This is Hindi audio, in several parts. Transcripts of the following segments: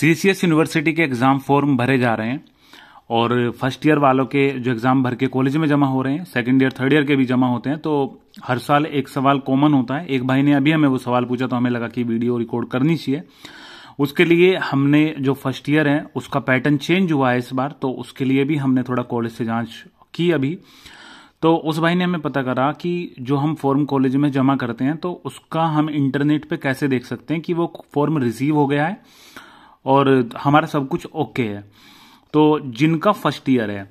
सी सी एस यूनिवर्सिटी के एग्ज़ाम फॉर्म भरे जा रहे हैं और फर्स्ट ईयर वालों के जो एग्ज़ाम भर के कॉलेज में जमा हो रहे हैं सेकेंड ईयर थर्ड ईयर के भी जमा होते हैं तो हर साल एक सवाल कॉमन होता है एक भाई ने अभी हमें वो सवाल पूछा तो हमें लगा कि वीडियो रिकॉर्ड करनी चाहिए उसके लिए हमने जो फर्स्ट ईयर है उसका पैटर्न चेंज हुआ है इस बार तो उसके लिए भी हमने थोड़ा कॉलेज से जाँच की अभी तो उस भाई ने हमें पता करा कि जो हम फॉर्म कॉलेज में जमा करते हैं तो उसका हम इंटरनेट पे कैसे देख सकते हैं कि वो फॉर्म रिसीव हो गया है और हमारा सब कुछ ओके है तो जिनका फर्स्ट ईयर है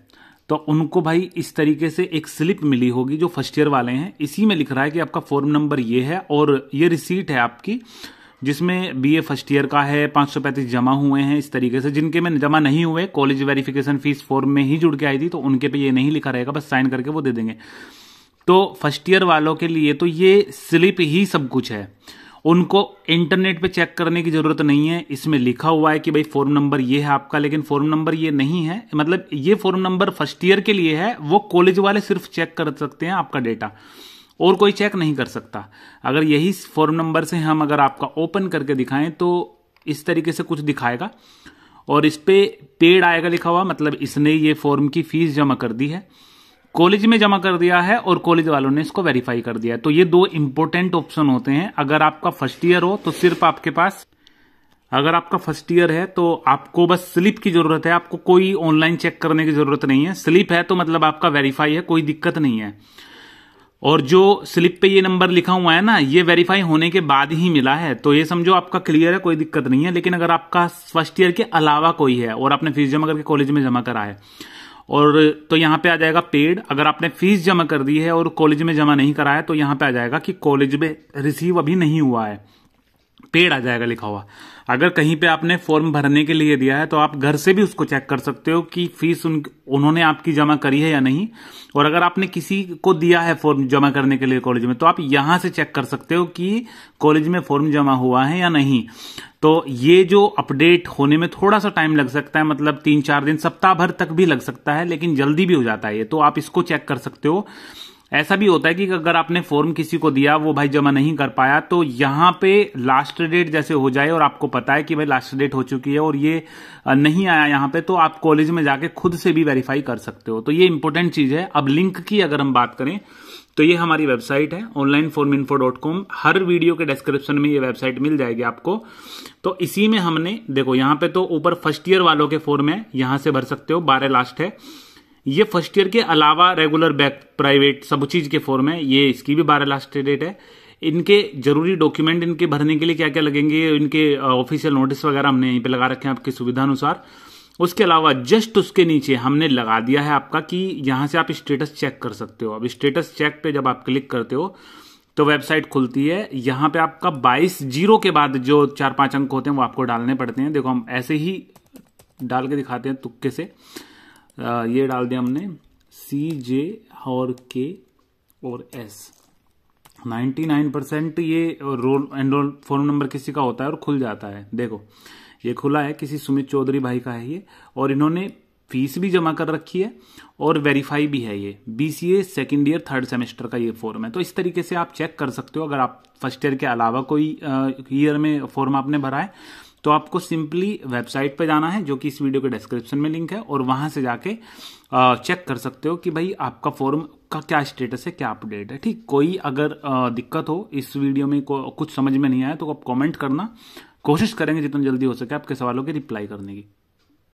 तो उनको भाई इस तरीके से एक स्लिप मिली होगी जो फर्स्ट ईयर वाले हैं इसी में लिख रहा है कि आपका फॉर्म नंबर ये है और ये रिसीट है आपकी जिसमें बीए फर्स्ट ईयर का है पाँच सौ पैंतीस जमा हुए हैं इस तरीके से जिनके में जमा नहीं हुए कॉलेज वेरिफिकेशन फीस फॉर्म में ही जुड़ के आई थी तो उनके पे ये नहीं लिखा रहेगा बस साइन करके वो दे देंगे तो फर्स्ट ईयर वालों के लिए तो ये स्लिप ही सब कुछ है उनको इंटरनेट पे चेक करने की ज़रूरत नहीं है इसमें लिखा हुआ है कि भाई फॉर्म नंबर ये है आपका लेकिन फॉर्म नंबर ये नहीं है मतलब ये फॉर्म नंबर फर्स्ट ईयर के लिए है वो कॉलेज वाले सिर्फ चेक कर सकते हैं आपका डेटा और कोई चेक नहीं कर सकता अगर यही फॉर्म नंबर से हम अगर आपका ओपन करके दिखाएं तो इस तरीके से कुछ दिखाएगा और इस पर पे पेड आएगा लिखा हुआ मतलब इसने ये फॉर्म की फीस जमा कर दी है कॉलेज में जमा कर दिया है और कॉलेज वालों ने इसको वेरीफाई कर दिया है तो ये दो इंपॉर्टेंट ऑप्शन होते हैं अगर आपका फर्स्ट ईयर हो तो सिर्फ आपके पास अगर आपका फर्स्ट ईयर है तो आपको बस स्लिप की जरूरत है आपको कोई ऑनलाइन चेक करने की जरूरत नहीं है स्लिप है तो मतलब आपका वेरीफाई है कोई दिक्कत नहीं है और जो स्लिप पे ये नंबर लिखा हुआ है ना ये वेरीफाई होने के बाद ही मिला है तो ये समझो आपका क्लियर है कोई दिक्कत नहीं है लेकिन अगर आपका फर्स्ट ईयर के अलावा कोई है और आपने फीस जमा करके कॉलेज में जमा करा है और तो यहाँ पे आ जाएगा पेड अगर आपने फीस जमा कर दी है और कॉलेज में जमा नहीं कराया तो यहाँ पे आ जाएगा कि कॉलेज में रिसीव अभी नहीं हुआ है पेड आ जाएगा लिखा हुआ अगर कहीं पे आपने फॉर्म भरने के लिए दिया है तो आप घर से भी उसको चेक कर सकते हो कि फीस उन उन्होंने आपकी जमा करी है या नहीं और अगर आपने किसी को दिया है फॉर्म जमा करने के लिए कॉलेज में तो आप यहां से चेक कर सकते हो कि कॉलेज में फॉर्म जमा हुआ है या नहीं तो ये जो अपडेट होने में थोड़ा सा टाइम लग सकता है मतलब तीन चार दिन सप्ताह भर तक भी लग सकता है लेकिन जल्दी भी हो जाता है ये तो आप इसको चेक कर सकते हो ऐसा भी होता है कि अगर आपने फॉर्म किसी को दिया वो भाई जमा नहीं कर पाया तो यहाँ पे लास्ट डेट जैसे हो जाए और आपको पता है कि भाई लास्ट डेट हो चुकी है और ये नहीं आया यहाँ पे तो आप कॉलेज में जाके खुद से भी वेरीफाई कर सकते हो तो ये इंपॉर्टेंट चीज है अब लिंक की अगर हम बात करें तो ये हमारी वेबसाइट है online form info dot com हर वीडियो के डिस्क्रिप्शन में ये वेबसाइट मिल जाएगी आपको तो इसी में हमने देखो यहाँ पे तो ऊपर फर्स्ट ईयर वालों के फॉर्म है यहाँ से भर सकते हो बारह लास्ट है ये फर्स्ट ईयर के अलावा रेगुलर बैक प्राइवेट सब चीज़ के फॉर्म है ये इसकी भी बारह लास्ट डेट है इनके जरूरी डॉक्यूमेंट इनके भरने के लिए क्या क्या लगेंगे इनके ऑफिशियल नोटिस वगैरह हमने यहीं पे लगा रखे हैं आपकी सुविधा अनुसार उसके अलावा जस्ट उसके नीचे हमने लगा दिया है आपका कि यहां से आप स्टेटस चेक कर सकते हो अब स्टेटस चेक पे जब आप क्लिक करते हो तो वेबसाइट खुलती है यहां पे आपका 22 जीरो के बाद जो चार पांच अंक होते हैं वो आपको डालने पड़ते हैं देखो हम ऐसे ही डाल के दिखाते हैं तुक्के से ये डाल दिया हमने सी जे और के और एस 99 परसेंट ये रोल एनरोल फॉर्म नंबर किसी का होता है और खुल जाता है देखो ये खुला है किसी सुमित चौधरी भाई का है ये और इन्होंने फीस भी जमा कर रखी है और वेरीफाई भी है ये B C A second year third semester का ये फॉर्म है तो इस तरीके से आप चेक कर सकते हो अगर आप फर्स्ट ईयर के अलावा कोई ईयर में फॉर्म आपने भरा है तो आपको सिंपली वेबसाइट पर जाना है जो कि इस वीडियो के डिस्क्रिप्शन में लिंक है और वहां से जाके चेक कर सकते हो कि भाई आपका फॉर्म का क्या स्टेटस है क्या अपडेट है ठीक कोई अगर दिक्कत हो इस वीडियो में कुछ समझ में नहीं आया तो आप कॉमेंट करना कोशिश करेंगे जितना जल्दी हो सके आपके सवालों की रिप्लाई करने की